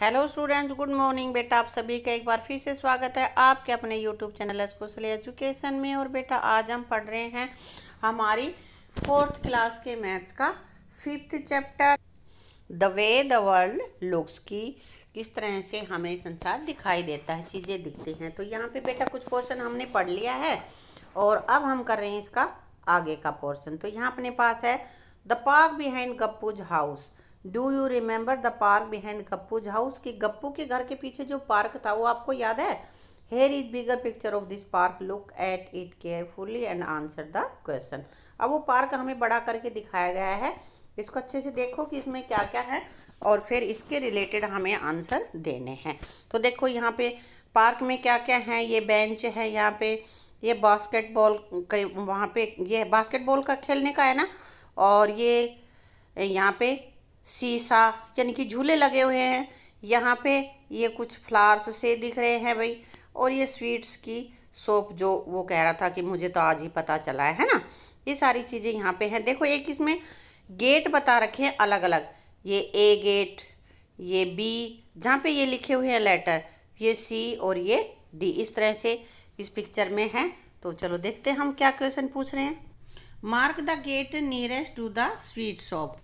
hello students good morning बेटा आप सभी का एक बार फिर से स्वागत है आपके अपने यूट्यूब चैनल स्कूल एजुकेशन में और बेटा आज हम पढ़ रहे हैं हमारी फोर्थ क्लास के मैथ्स का fifth chapter the way the world looks की किस तरह से हमें संसार दिखाई देता है चीज़ें दिखती हैं तो यहाँ पे बेटा कुछ पोर्सन हमने पढ़ लिया है और अब हम कर रहे हैं इसका आगे का पोर्शन तो यहाँ अपने पास है the park behind Gappu's house do you remember the park behind Gappu's house की गप्पू के घर के पीछे जो पार्क था वो आपको याद है here is bigger picture of this park look at it carefully and answer the question अब वो पार्क हमें बड़ा करके दिखाया गया है इसको अच्छे से देखो कि इसमें क्या क्या है और फिर इसके रिलेटेड हमें आंसर देने हैं तो देखो यहाँ पे पार्क में क्या क्या है ये बेंच है यहाँ पे ये बास्केटबॉल के वहाँ पे ये बास्केटबॉल का खेलने का है ना और ये यहाँ पे शीशा यानी कि झूले लगे हुए हैं यहाँ पे ये कुछ फ्लावर्स से दिख रहे हैं भाई और ये स्वीट्स की सोप जो वो कह रहा था कि मुझे तो आज ही पता चला है ना ये सारी चीज़ें यहाँ पे हैं देखो एक इसमें गेट बता रखे हैं अलग अलग ये ए गेट ये बी जहाँ पे ये लिखे हुए हैं लेटर ये सी और ये डी इस तरह से इस पिक्चर में है तो चलो देखते हैं हम क्या क्वेश्चन पूछ रहे हैं mark the gate nearest to the sweet shop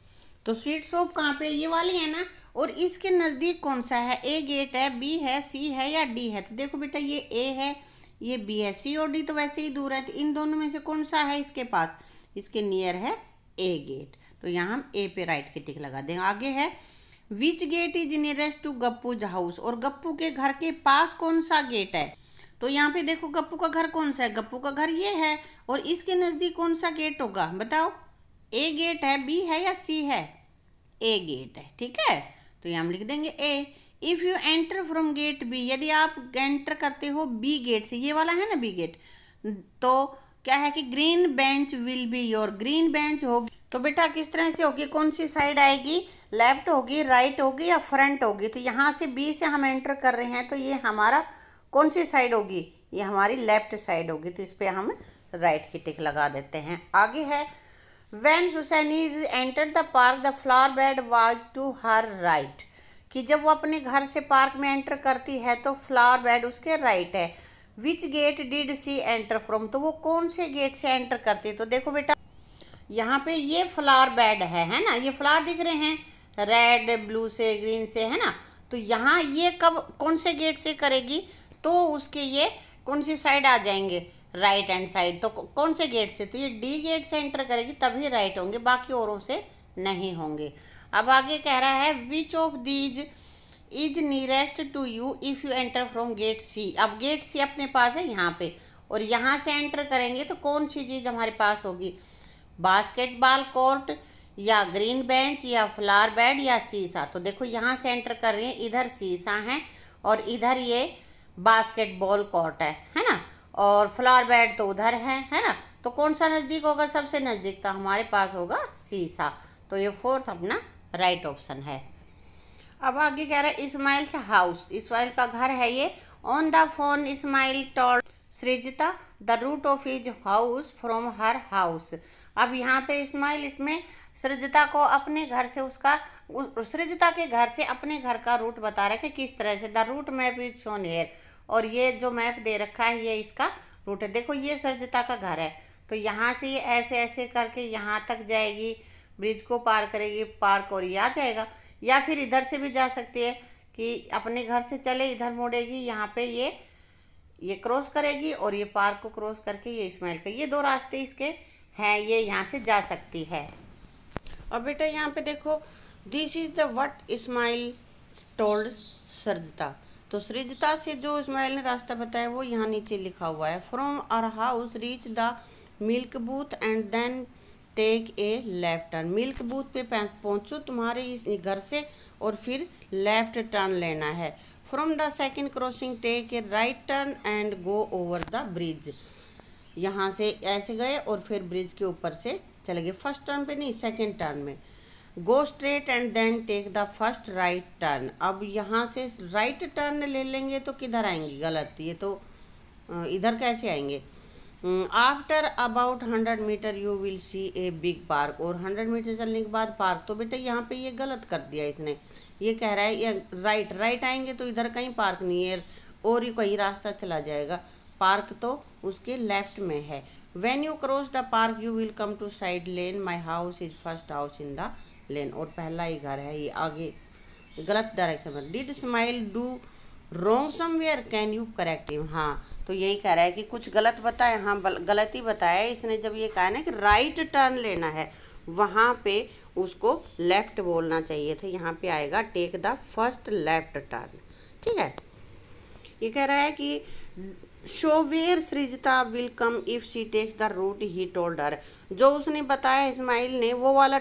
तो स्वीट शॉप कहाँ पे ये वाली है ना और इसके नज़दीक कौन सा है ए गेट है बी है सी है या डी है तो देखो बेटा ये ए है ये बी है सी और डी तो वैसे ही दूर है तो इन दोनों में से कौन सा है इसके पास इसके नियर है ए गेट तो यहाँ हम ए पे राइट की टिक लगा देंगे आगे है which gate is nearest to Gappu's house और गप्पू के घर के पास कौन सा गेट है तो यहाँ पे देखो गप्पू का घर कौन सा है गप्पू का घर ये है और इसके नज़दीक कौन सा गेट होगा बताओ ए गेट है बी है या सी है ए गेट है ठीक है तो ये हम लिख देंगे A if you enter from gate B यदि आप एंटर करते हो बी गेट से ये वाला है ना बी गेट तो क्या है कि green bench will be your green bench होगी तो बेटा किस तरह से होगी कौन सी साइड आएगी लेफ्ट होगी राइट होगी या फ्रंट होगी तो यहाँ से बी से हम एंटर कर रहे हैं तो ये हमारा कौन सी साइड होगी ये हमारी लेफ्ट साइड होगी तो इस पर हम राइट की टिक लगा देते हैं आगे है when Susanne's enter the park the flower bed was to her right कि जब वो अपने घर से पार्क में एंटर करती है तो फ्लावर बेड उसके राइट है which gate did she enter from तो वो कौन से गेट से एंटर करती है तो देखो बेटा यहाँ पे ये फ्लावर बेड है है ना ये फ्लावर दिख रहे हैं रेड ब्लू से ग्रीन से है ना तो यहाँ ये कब कौन से गेट से करेगी तो उसके ये कौन सी साइड आ जाएंगे राइट हैंड साइड तो कौन से गेट से तो ये डी गेट से एंटर करेगी तभी राइट होंगे बाकी औरों से नहीं होंगे अब आगे कह रहा है which of these is nearest to you if you enter from gate C अब गेट सी अपने पास है यहाँ पे और यहाँ से एंटर करेंगे तो कौन सी चीज़ हमारे पास होगी बास्केटबॉल कोर्ट या ग्रीन बेंच या फ्लावर बेड या सीसा तो देखो यहाँ से एंटर कर रही हैं इधर सीसा है और इधर ये बास्केटबॉल कोर्ट है है ना और फ्लावर बेड तो उधर है है ना तो कौन सा नज़दीक होगा सबसे नज़दीक तो हमारे पास होगा सीसा तो ये फोर्थ अपना राइट ऑप्शन है अब आगे कह रहा है इस्माइल्स हाउस इस्माइल का घर है ये on the phone Ismail told Srijata the route of his house from her house अब यहाँ पे इस्माइल इसमें सृजता को अपने घर से उसका सृजता के घर से अपने घर का रूट बता रहा है कि किस तरह से the route map is shown here और ये जो मैप दे रखा है ये इसका रूट है देखो ये सरजता का घर है तो यहाँ से ये ऐसे ऐसे करके यहाँ तक जाएगी ब्रिज को पार करेगी पार्क और ये आ जाएगा या फिर इधर से भी जा सकती है कि अपने घर से चले इधर मोड़ेगी यहाँ पे ये ये क्रॉस करेगी और ये पार्क को क्रॉस करके ये स्माइल का ये दो रास्ते इसके हैं ये यहाँ से जा सकती है और बेटा यहाँ पे देखो this is the what Ismail told Srijata तो सृजता से जो इसमाइल ने रास्ता बताया वो यहाँ नीचे लिखा हुआ है from our house reach the milk booth and then take a left turn milk booth पे पहुँचो तुम्हारे इस घर से और फिर लेफ्ट टर्न लेना है from the second crossing take a right turn and go over the bridge यहाँ से ऐसे गए और फिर ब्रिज के ऊपर से चले गए फर्स्ट टर्न पे नहीं सेकेंड टर्न में go straight and then take the first right turn अब यहाँ से राइट right टर्न ले लेंगे तो किधर आएंगे गलत ये तो इधर कैसे आएंगे after about hundred metre you will see a big park और हंड्रेड मीटर चलने के बाद पार्क तो बेटा यहाँ पे ये गलत कर दिया इसने ये कह रहा है ये राइट राइट आएंगे तो इधर कहीं पार्क नहीं है और ही कहीं रास्ता चला जाएगा पार्क तो उसके लेफ्ट में है when you cross the park you will come to side lane my house is first house in the lane और पहला ही घर है ये आगे गलत डायरेक्शन में did Ismail do wrong somewhere can you correct him हाँ तो यही कह रहा है कि कुछ गलत बताए हाँ गलती बताया इसने जब ये कहा ना कि राइट टर्न लेना है वहाँ पे उसको लेफ्ट बोलना चाहिए था यहाँ पे आएगा take the first left turn ठीक है ये कह रहा है कि so where Srijata will come if she takes the route he told her जो उसने बताया इस्माइल ने वो वाला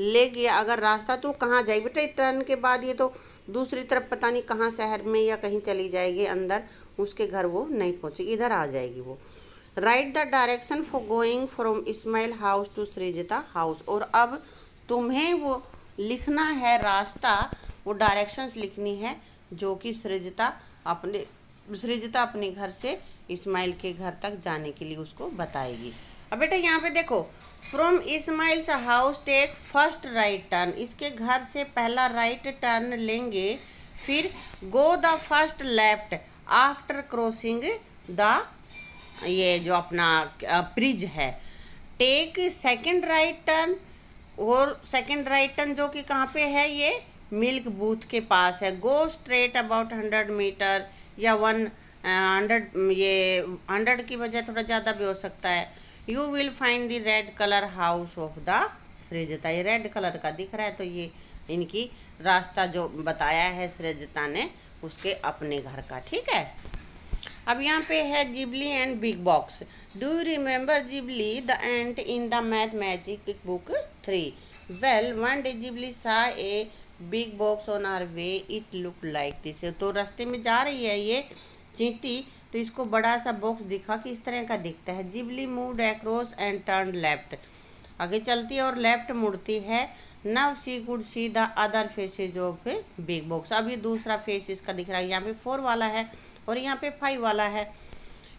ले गया अगर रास्ता तो कहाँ जाएगी बेटा टर्न के बाद ये तो दूसरी तरफ पता नहीं कहाँ शहर में या कहीं चली जाएगी अंदर उसके घर वो नहीं पहुँचेगी इधर आ जाएगी वो write the direction for going from Ismail house to Srijata house और अब तुम्हें वो लिखना है रास्ता वो डायरेक्शंस लिखनी है जो कि सृजता अपने सृजता अपने घर से इस्माइल के घर तक जाने के लिए उसको बताएगी अब बेटा यहाँ पे देखो from Ismail's house take first right turn इसके घर से पहला राइट टर्न लेंगे फिर go the first left after crossing the ये जो अपना ब्रिज है टेक सेकेंड राइट टर्न और सेकेंड राइट टर्न जो कि कहाँ पे है ये मिल्क बूथ के पास है go straight about hundred metre या वन हंड्रेड ये हंड्रेड की बजाय थोड़ा ज़्यादा भी हो सकता है you will find the red colour house of the Srijata ये रेड कलर का दिख रहा है तो ये इनकी रास्ता जो बताया है सृजता ने उसके अपने घर का ठीक है अब यहाँ पे है Jiboli and big box do you remember Jiboli the ant in the Math Magic book three well one day Jiboli saw a big box on our way it look like this तो रास्ते में जा रही है ये चींटी तो इसको बड़ा सा बॉक्स दिखा कि इस तरह का दिखता है Jiboli moved across and turn left आगे चलती है और लेफ्ट मुड़ती है now she could see the other faces of big box अब ये दूसरा फेस इसका दिख रहा है यहाँ पे फोर वाला है और यहाँ पे फाइव वाला है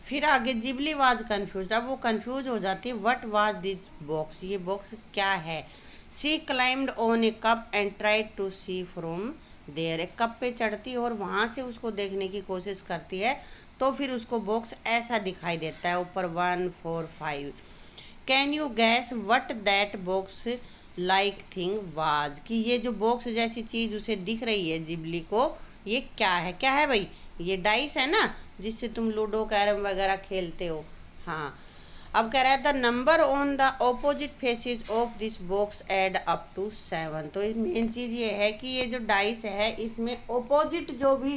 फिर आगे जिबली वाज कन्फ्यूज अब वो कन्फ्यूज हो जाती है वट वाज दिस बॉक्स ये बॉक्स क्या है she climbed on a cup and try to see from there एक कप पे चढ़ती है और वहाँ से उसको देखने की कोशिश करती है तो फिर उसको बॉक्स ऐसा दिखाई देता है ऊपर one four five can you guess what that box like thing was कि ये जो बॉक्स जैसी चीज़ उसे दिख रही है जिबली को ये क्या है क्या है भाई ये डाइस है ना जिससे तुम लूडो कैरम वगैरह खेलते हो हाँ अब कह रहा है the number on the opposite faces of this box add up to seven तो मेन चीज़ ये है कि ये जो डाइस है इसमें ऑपोजिट जो भी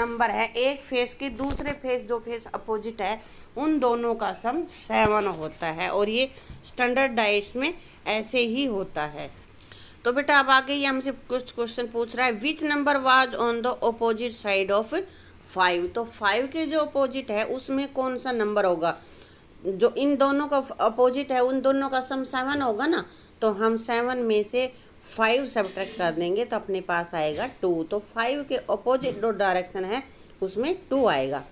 नंबर है एक फेस के दूसरे फेस जो फेस अपोजिट है उन दोनों का सम सेवन होता है और ये स्टैंडर्ड डाइट्स में ऐसे ही होता है तो बेटा अब आगे ये हमसे कुछ क्वेश्चन पूछ रहा है which number was on the opposite side of five तो फाइव के जो अपोजिट है उसमें कौन सा नंबर होगा जो इन दोनों का अपोजिट है उन दोनों का सम सेवन होगा ना तो हम सेवन में से फाइव सब्ट्रैक्ट कर देंगे तो अपने पास आएगा टू तो फाइव के अपोजिट जो डायरेक्शन है उसमें टू आएगा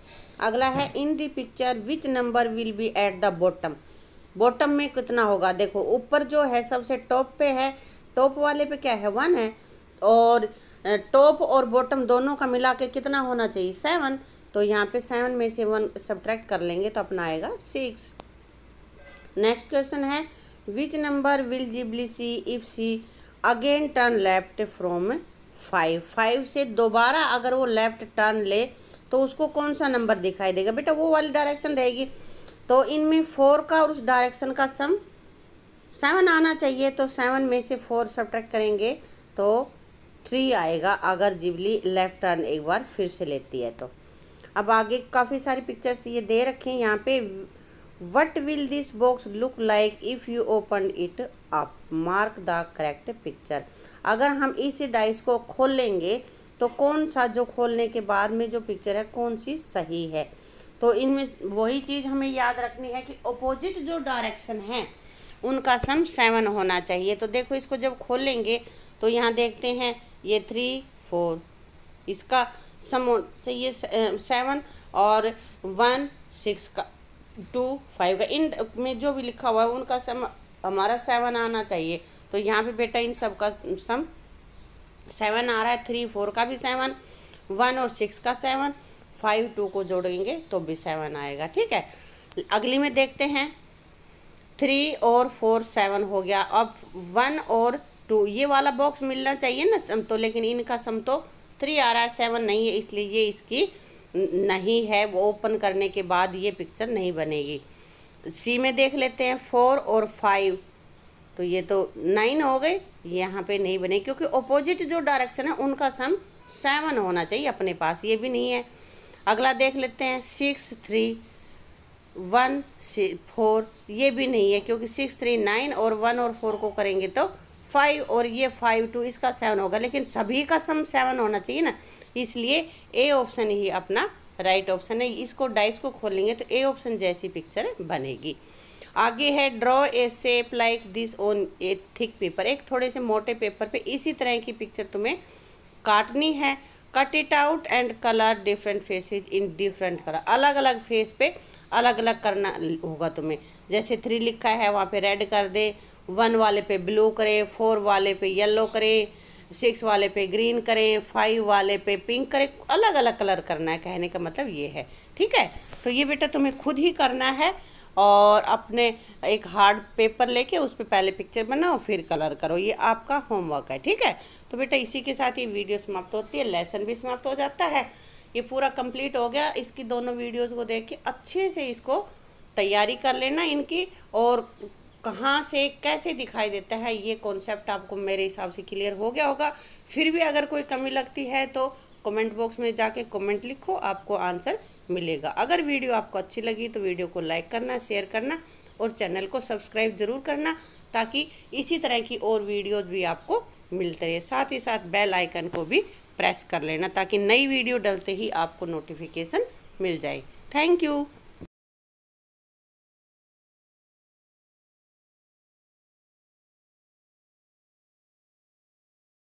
अगला है in the picture which number will be at the bottom bottom में कितना होगा देखो ऊपर जो है सबसे टॉप पे है टॉप वाले पे क्या है वन है और टॉप और बॉटम दोनों का मिला के कितना होना चाहिए सेवन तो यहाँ पे सेवन में से वन सब्ट्रैक्ट कर लेंगे तो अपना आएगा सिक्स नेक्स्ट क्वेश्चन है which number will Jiboli see if she again turn left from five five से दोबारा अगर वो लेफ्ट टर्न ले तो उसको कौन सा नंबर दिखाई देगा बेटा वो वाली डायरेक्शन रहेगी तो इनमें फोर का और उस डायरेक्शन का सम सेवन आना चाहिए तो सेवन में से फोर सब्ट्रैक्ट करेंगे तो थ्री आएगा अगर जिबली लेफ्ट टर्न एक बार फिर से लेती है तो अब आगे काफ़ी सारी पिक्चर्स ये दे रखे हैं यहाँ पे what will this box look like if you open it up mark the correct picture अगर हम इस डाइस को खोलेंगे तो कौन सा जो खोलने के बाद में जो पिक्चर है कौन सी सही है तो इनमें वही चीज़ हमें याद रखनी है कि अपोजिट जो डायरेक्शन है उनका सम सेवन होना चाहिए तो देखो इसको जब खोलेंगे तो यहाँ देखते हैं ये थ्री फोर इसका समो ये सेवन और वन सिक्स का टू फाइव का इन में जो भी लिखा हुआ है उनका सम हमारा सेवन आना चाहिए तो यहाँ पे बेटा इन सब का सम सेवन आ रहा है थ्री फोर का भी सेवन वन और सिक्स का सेवन फाइव टू को जोड़ेंगे तो भी सेवन आएगा ठीक है अगली में देखते हैं थ्री और फोर सेवन हो गया अब वन और टू ये वाला बॉक्स मिलना चाहिए ना सम तो लेकिन इनका सम तो थ्री आ रहा है सेवन नहीं है इसलिए ये इसकी नहीं है वो ओपन करने के बाद ये पिक्चर नहीं बनेगी सी में देख लेते हैं फोर और फाइव तो ये तो नाइन हो गए यहाँ पे नहीं बने क्योंकि ऑपोजिट जो डायरेक्शन है उनका सम सेवन होना चाहिए अपने पास ये भी नहीं है अगला देख लेते हैं सिक्स थ्री वन फोर ये भी नहीं है क्योंकि सिक्स थ्री नाइन और वन और फोर को करेंगे तो फाइव और ये फाइव टू इसका सेवन होगा लेकिन सभी का सम सेवन होना चाहिए ना इसलिए ए ऑप्शन ही अपना राइट ऑप्शन है इसको डाइस को खोलेंगे तो ए ऑप्शन जैसी पिक्चर बनेगी आगे है draw a shape like this on a thick paper एक थोड़े से मोटे पेपर पे इसी तरह की पिक्चर तुम्हें काटनी है cut it out and colour different faces in different colour अलग अलग फेस पे अलग अलग करना होगा तुम्हें जैसे थ्री लिखा है वहाँ पे रेड कर दे वन वाले पे ब्लू करें फोर वाले पे येलो करें सिक्स वाले पे ग्रीन करें फाइव वाले पे पिंक करें अलग अलग कलर करना है कहने का मतलब ये है ठीक है तो ये बेटा तुम्हें खुद ही करना है और अपने एक हार्ड पेपर लेके उस पर पहले पिक्चर बनाओ फिर कलर करो ये आपका होमवर्क है ठीक है तो बेटा इसी के साथ ये वीडियो समाप्त होती है लेसन भी समाप्त हो जाता है ये पूरा कंप्लीट हो गया इसकी दोनों वीडियोस को देख के अच्छे से इसको तैयारी कर लेना इनकी और कहाँ से कैसे दिखाई देता है ये कॉन्सेप्ट आपको मेरे हिसाब से क्लियर हो गया होगा फिर भी अगर कोई कमी लगती है तो कमेंट बॉक्स में जाके कमेंट लिखो आपको आंसर मिलेगा अगर वीडियो आपको अच्छी लगी तो वीडियो को लाइक करना शेयर करना और चैनल को सब्सक्राइब ज़रूर करना ताकि इसी तरह की और वीडियोज़ भी आपको मिलते रहे साथ ही साथ बेल आइकन को भी प्रेस कर लेना ताकि नई वीडियो डलते ही आपको नोटिफिकेशन मिल जाए थैंक यू